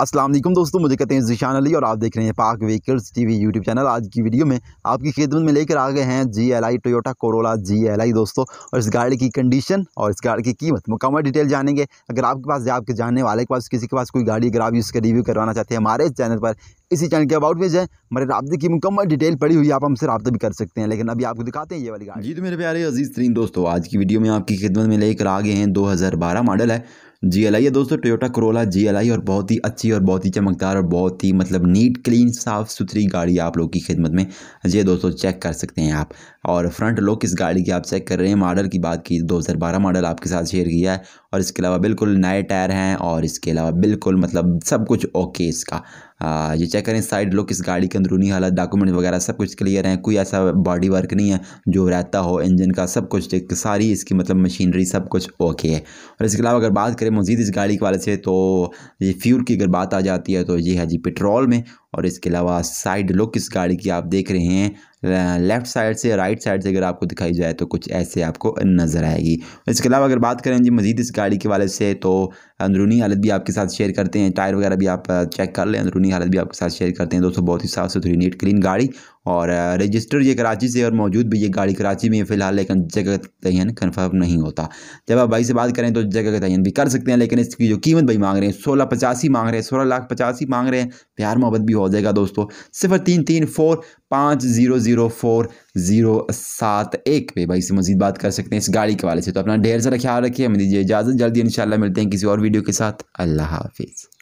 अस्सलाम वालेकुम दोस्तों मुझे कहते हैं जिशान अली और आप देख रहे हैं पाक व्हीकल्स टीवी यूट्यूब चैनल आज की वीडियो में आपकी खिदमत में लेकर आ गए हैं G L I Toyota Corolla G L I दोस्तों और इस गाड़ी की कंडीशन और इस गाड़ी की कीमत मुकम्मल डिटेल जानेंगे अगर आपके पास या आपके जानने वाले के पास किसी के पास कोई गाड़ी अगर आप इसका रिव्यू करवाना चाहते हैं हमारे चैनल पर इसी चैनल के अबाउट में जाएँ हमारे रबे की मुकम्मल डिटेल पड़ी हुई आप हमसे रबा भी कर सकते हैं लेकिन अभी आपको दिखाते हैं ये वाली गाड़ी जी तो मेरे प्यारे अजीज़ तरीन दोस्तों आज की वीडियो में आपकी खिदमत में लेकर आ गए हैं दो मॉडल है जी एल आई है दोस्तों Toyota Corolla G L I और बहुत ही अच्छी और बहुत ही चमकदार और बहुत ही मतलब नीट क्लीन साफ़ सुथरी गाड़ी आप लोग की खिदमत में ये दोस्तों चेक कर सकते हैं आप और फ्रंट लुक इस गाड़ी की आप चेक कर रहे हैं मॉडल की बात की 2012 मॉडल आपके साथ शेयर किया है और इसके अलावा बिल्कुल नए टायर हैं और इसके अलावा बिल्कुल मतलब सब कुछ ओके इसका ये चेक करें साइड लोग किस गाड़ी के अंदरूनी हालत डॉक्यूमेंट वगैरह सब कुछ क्लियर है कोई ऐसा बॉडी वर्क नहीं है जो रहता हो इंजन का सब कुछ एक सारी इसकी मतलब मशीनरी सब कुछ ओके है और इसके अलावा अगर बात करें मज़ीद इस गाड़ी के वाले से तो ये फ्यूल की अगर बात आ जाती है तो ये है जी पेट्रोल में और इसके अलावा साइड लुक इस गाड़ी की आप देख रहे हैं लेफ़्ट साइड से राइट साइड से अगर आपको दिखाई जाए तो कुछ ऐसे आपको नज़र आएगी इसके अलावा अगर बात करें जी मज़ीद इस गाड़ी के वाले से तो अंदरूनी हालत भी आपके साथ शेयर करते हैं टायर वगैरह भी आप चेक uh, कर लें अंदरूनी हालत भी आपके साथ शेयर करते हैं दोस्तों बहुत ही साफ़ सुथरी नीट क्लीन गाड़ी और रजिस्टर ये कराची से और मौजूद भी ये गाड़ी कराची में है फ़िलहाल लेकिन जगह तयन कन्फर्म नहीं होता जब आप भाई से बात करें तो जगह का तयन भी कर सकते हैं लेकिन इसकी जो कीमत भाई मांग रहे हैं सोलह पचासी मांग रहे हैं सोलह लाख पचासी मांग रहे हैं प्यार मोहब्बत भी हो जाएगा दोस्तों सिफर तीन तीन फोर पाँच ज़ीरो ज़ीरो फोर ज़ीरो सात एक पे भाई से मजीद बात कर सकते हैं इस गाड़ी के वाले से तो अपना ढेर सारा ख्याल रखिए हमें दीजिए इजाज़त जल्दी इन मिलते हैं किसी और वीडियो के साथ अल्लाह हाफिज़